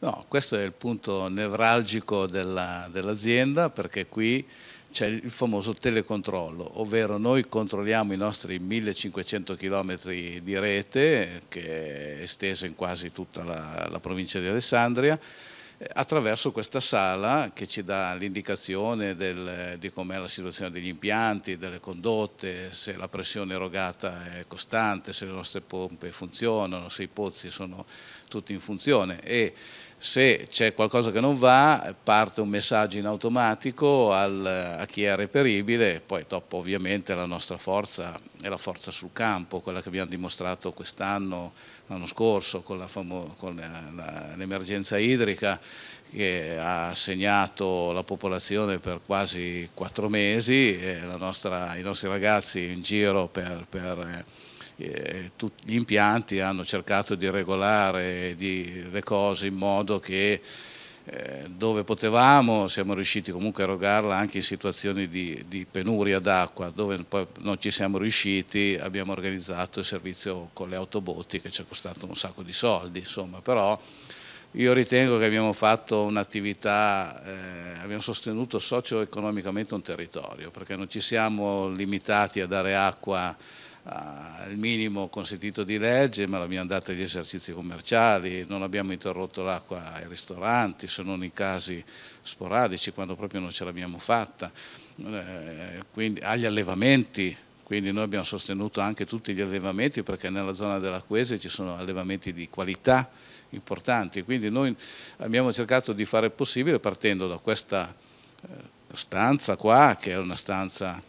No, questo è il punto nevralgico dell'azienda dell perché qui c'è il famoso telecontrollo, ovvero noi controlliamo i nostri 1500 km di rete che è estesa in quasi tutta la, la provincia di Alessandria attraverso questa sala che ci dà l'indicazione di com'è la situazione degli impianti, delle condotte, se la pressione erogata è costante, se le nostre pompe funzionano, se i pozzi sono tutti in funzione e se c'è qualcosa che non va parte un messaggio in automatico al, a chi è reperibile, poi dopo ovviamente la nostra forza è la forza sul campo, quella che abbiamo dimostrato quest'anno, l'anno scorso con, l'emergenza idrica che ha segnato la popolazione per quasi quattro mesi, nostra, i nostri ragazzi in giro per, per eh, eh, tutti gli impianti hanno cercato di regolare di, le cose in modo che eh, dove potevamo siamo riusciti comunque a erogarla anche in situazioni di, di penuria d'acqua, dove poi non ci siamo riusciti abbiamo organizzato il servizio con le autobotti che ci ha costato un sacco di soldi, insomma, però io ritengo che abbiamo fatto un'attività, eh, abbiamo sostenuto socio-economicamente un territorio, perché non ci siamo limitati a dare acqua Ah, al minimo consentito di legge, ma l'abbiamo data agli esercizi commerciali, non abbiamo interrotto l'acqua ai ristoranti, se non in casi sporadici, quando proprio non ce l'abbiamo fatta, eh, quindi, agli allevamenti, quindi noi abbiamo sostenuto anche tutti gli allevamenti perché nella zona della Quese ci sono allevamenti di qualità importanti, quindi noi abbiamo cercato di fare il possibile partendo da questa eh, stanza qua, che è una stanza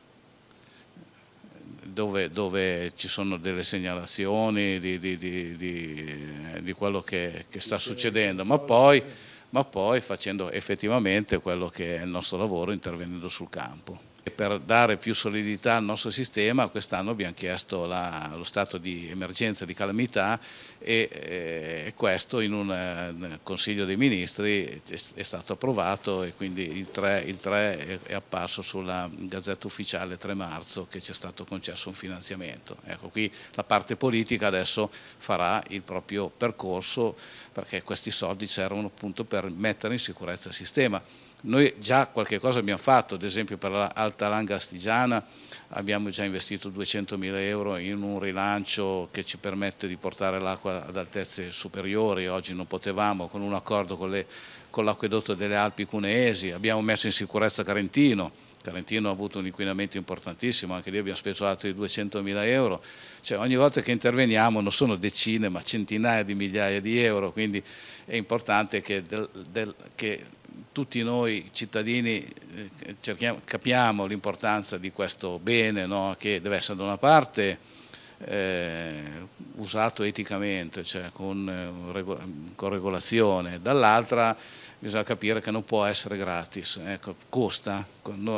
dove, dove, ci sono delle segnalazioni di, di, di, di quello che, che, sta succedendo, ma poi, ma poi facendo effettivamente quello che è il nostro lavoro, intervenendo sul campo e per dare più solidità al nostro sistema quest'anno abbiamo chiesto la, lo stato di emergenza, di calamità e, e eh, questo in un, eh, Consiglio dei Ministri è, è, stato approvato e quindi il 3, il 3 è, è, apparso sulla Gazzetta Ufficiale 3 marzo che ci è stato concesso un finanziamento. Ecco qui la parte politica adesso farà il proprio percorso perché questi soldi servono appunto per mettere in sicurezza il sistema. Noi già qualche cosa abbiamo fatto, ad esempio per l'Alta Langa Astigiana abbiamo già investito 200.000 euro in un rilancio che ci permette di portare l'acqua ad altezze superiori, oggi non potevamo, con un accordo con l'acquedotto delle Alpi Cuneesi, abbiamo messo in sicurezza Carentino, Carentino ha avuto un inquinamento importantissimo, anche lì abbiamo speso altri 200.000 euro, cioè, ogni volta che interveniamo non sono decine ma centinaia di migliaia di euro, quindi è importante che, del, del, che tutti noi cittadini eh, capiamo l'importanza di questo bene no? che deve essere da una parte eh, usato eticamente, cioè con, eh, con regolazione, dall'altra bisogna capire che non può essere gratis, ecco, costa,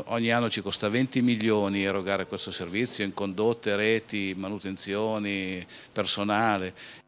ogni anno ci costa 20 milioni erogare questo servizio in condotte, reti, manutenzioni, personale